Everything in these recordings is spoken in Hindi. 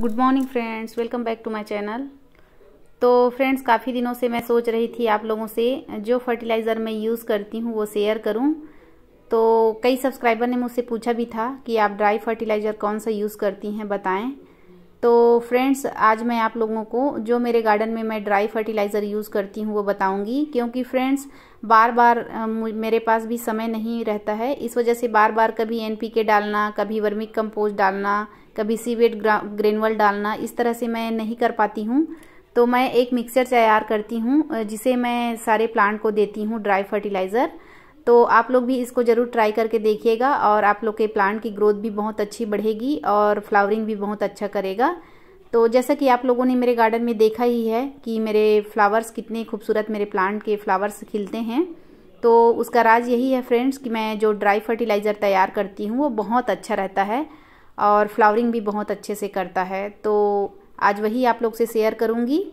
good morning friends welcome back to my channel तो फ्रेंड्स काफ़ी दिनों से मैं सोच रही थी आप लोगों से जो फर्टिलाइज़र मैं यूज़ करती हूँ वो शेयर करूँ तो कई सब्सक्राइबर ने मुझसे पूछा भी था कि आप ड्राई फर्टिलाइज़र कौन सा यूज़ करती हैं बताएं तो फ्रेंड्स आज मैं आप लोगों को जो मेरे गार्डन में मैं ड्राई फर्टिलाइज़र यूज़ करती हूँ वो बताऊँगी क्योंकि फ्रेंड्स बार बार मेरे पास भी समय नहीं रहता है इस वजह से बार बार कभी एनपीके डालना कभी वर्मिक कंपोस्ट डालना कभी सीवेट ग्रेनवल डालना इस तरह से मैं नहीं कर पाती हूँ तो मैं एक मिक्सर तैयार करती हूँ जिसे मैं सारे प्लांट को देती हूँ ड्राई फर्टिलाइज़र तो आप लोग भी इसको ज़रूर ट्राई करके देखिएगा और आप लोग के प्लांट की ग्रोथ भी बहुत अच्छी बढ़ेगी और फ्लावरिंग भी बहुत अच्छा करेगा तो जैसा कि आप लोगों ने मेरे गार्डन में देखा ही है कि मेरे फ्लावर्स कितने खूबसूरत मेरे प्लांट के फ्लावर्स खिलते हैं तो उसका राज यही है फ्रेंड्स कि मैं जो ड्राई फर्टिलाइज़र तैयार करती हूँ वो बहुत अच्छा रहता है और फ्लावरिंग भी बहुत अच्छे से करता है तो आज वही आप लोग से शेयर करूँगी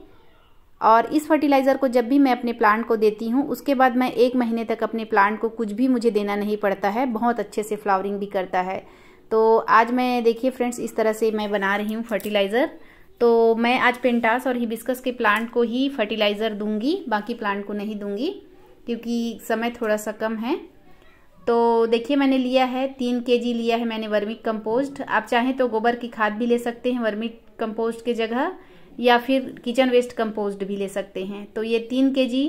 और इस फर्टिलाइज़र को जब भी मैं अपने प्लांट को देती हूँ उसके बाद मैं एक महीने तक अपने प्लांट को कुछ भी मुझे देना नहीं पड़ता है बहुत अच्छे से फ्लावरिंग भी करता है तो आज मैं देखिए फ्रेंड्स इस तरह से मैं बना रही हूँ फर्टिलाइज़र तो मैं आज पेंटास और हिबिस्कस के प्लांट को ही फर्टिलाइज़र दूंगी बाकी प्लांट को नहीं दूंगी क्योंकि समय थोड़ा सा कम है तो देखिए मैंने लिया है तीन के जी लिया है मैंने वर्मिक कंपोस्ट आप चाहें तो गोबर की खाद भी ले सकते हैं वर्मिक कंपोस्ट की जगह या फिर किचन वेस्ट कंपोस्ट भी ले सकते हैं तो ये तीन के जी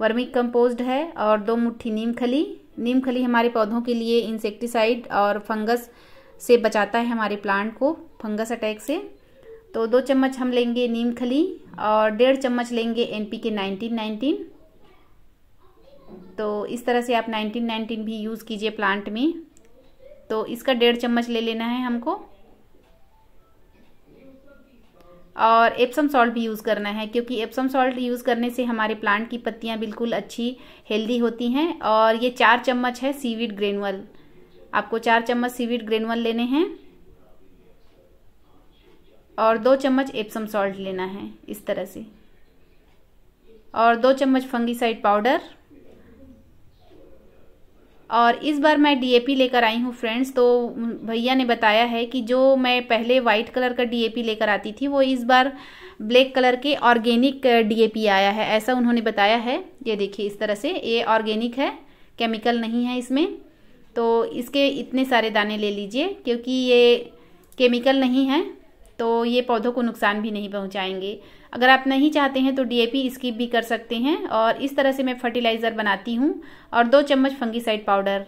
वर्मिक कंपोस्ट है और दो मुट्ठी नीम खली नीम खली हमारे पौधों के लिए इंसेक्टिसाइड और फंगस से बचाता है हमारे प्लांट को फंगस अटैक से तो दो चम्मच हम लेंगे नीम खली और डेढ़ चम्मच लेंगे N P K nineteen nineteen तो इस तरह से आप नाइनटीन नाइनटीन भी यूज़ कीजिए प्लांट में तो इसका डेढ़ चम्मच ले लेना है हमको और एप्सम सॉल्ट भी यूज़ करना है क्योंकि एप्सम सॉल्ट यूज़ करने से हमारे प्लांट की पत्तियाँ बिल्कुल अच्छी हेल्दी होती हैं और ये चार चम्मच है सीविड ग्रेनवल आपको चार चम्मच सीविड ग्रेनवल लेने हैं और दो चम्मच एप्सम सॉल्ट लेना है इस तरह से और दो चम्मच फंगीसाइड पाउडर और इस बार मैं डीएपी लेकर आई हूँ फ्रेंड्स तो भैया ने बताया है कि जो मैं पहले वाइट कलर का डीएपी लेकर आती थी वो इस बार ब्लैक कलर के ऑर्गेनिक डीएपी आया है ऐसा उन्होंने बताया है ये देखिए इस तरह से ये ऑर्गेनिक है केमिकल नहीं है इसमें तो इसके इतने सारे दाने ले लीजिए क्योंकि ये केमिकल नहीं है तो ये पौधों को नुकसान भी नहीं पहुंचाएंगे अगर आप नहीं चाहते हैं तो डीएपी स्किप भी कर सकते हैं और इस तरह से मैं फर्टिलाइज़र बनाती हूँ और दो चम्मच फंगीसाइड पाउडर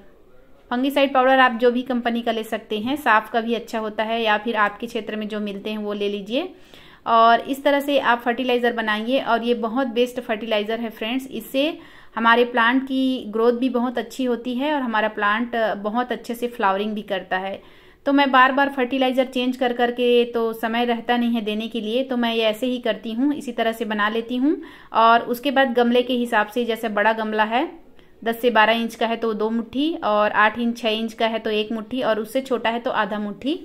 फंगीसाइड पाउडर आप जो भी कंपनी का ले सकते हैं साफ का भी अच्छा होता है या फिर आपके क्षेत्र में जो मिलते हैं वो ले लीजिए और इस तरह से आप फर्टिलाइज़र बनाइए और ये बहुत बेस्ट फर्टिलाइज़र है फ्रेंड्स इससे हमारे प्लांट की ग्रोथ भी बहुत अच्छी होती है और हमारा प्लांट बहुत अच्छे से फ्लावरिंग भी करता है तो मैं बार बार फर्टिलाइज़र चेंज कर करके तो समय रहता नहीं है देने के लिए तो मैं ये ऐसे ही करती हूँ इसी तरह से बना लेती हूँ और उसके बाद गमले के हिसाब से जैसे बड़ा गमला है दस से बारह इंच का है तो दो मुट्ठी और आठ इंच छः इंच का है तो एक मुट्ठी और उससे छोटा है तो आधा मुट्ठी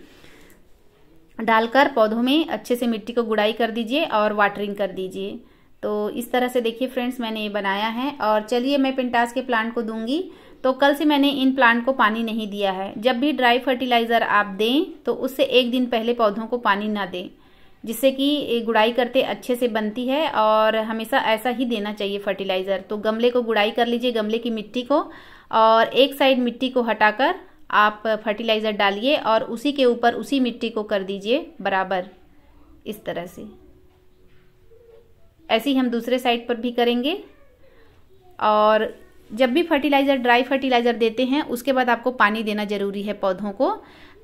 डालकर पौधों में अच्छे से मिट्टी को गुड़ाई कर दीजिए और वाटरिंग कर दीजिए तो इस तरह से देखिए फ्रेंड्स मैंने ये बनाया है और चलिए मैं पिंटास के प्लांट को दूंगी तो कल से मैंने इन प्लांट को पानी नहीं दिया है जब भी ड्राई फर्टिलाइज़र आप दें तो उससे एक दिन पहले पौधों को पानी ना दें जिससे कि गुड़ाई करते अच्छे से बनती है और हमेशा ऐसा ही देना चाहिए फर्टिलाइज़र तो गमले को गुड़ाई कर लीजिए गमले की मिट्टी को और एक साइड मिट्टी को हटाकर आप फर्टिलाइज़र डालिए और उसी के ऊपर उसी मिट्टी को कर दीजिए बराबर इस तरह से ऐसे ही हम दूसरे साइड पर भी करेंगे और जब भी फर्टिलाइज़र ड्राई फर्टिलाइज़र देते हैं उसके बाद आपको पानी देना ज़रूरी है पौधों को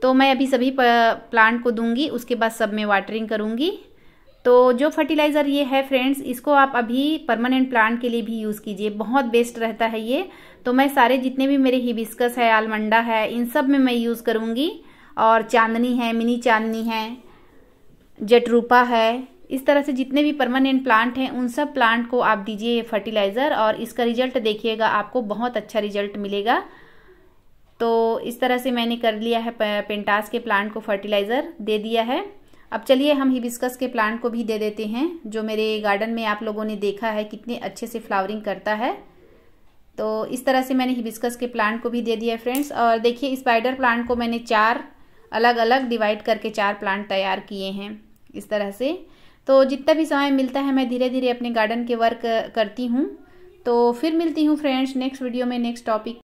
तो मैं अभी सभी प्लांट को दूंगी उसके बाद सब में वाटरिंग करूँगी तो जो फर्टिलाइज़र ये है फ्रेंड्स इसको आप अभी परमानेंट प्लांट के लिए भी यूज़ कीजिए बहुत बेस्ट रहता है ये तो मैं सारे जितने भी मेरे हिबिस्कस है आलमंडा है इन सब में मैं यूज़ करूँगी और चांदनी है मिनी चांदनी है जटरूपा है इस तरह से जितने भी परमानेंट प्लांट हैं उन सब प्लांट को आप दीजिए फर्टिलाइज़र और इसका रिजल्ट देखिएगा आपको बहुत अच्छा रिजल्ट मिलेगा तो इस तरह से मैंने कर लिया है पेंटास के प्लांट को फर्टिलाइज़र दे दिया है अब चलिए हम हिबिस्कस के प्लांट को भी दे देते हैं जो मेरे गार्डन में आप लोगों ने देखा है कितने अच्छे से फ्लावरिंग करता है तो इस तरह से मैंने हिबिस्कस के प्लांट को भी दे दिया फ्रेंड्स और देखिए स्पाइडर प्लांट को मैंने चार अलग अलग डिवाइड करके चार प्लांट तैयार किए हैं इस तरह से तो जितना भी समय मिलता है मैं धीरे धीरे अपने गार्डन के वर्क करती हूँ तो फिर मिलती हूँ फ्रेंड्स नेक्स्ट वीडियो में नेक्स्ट टॉपिक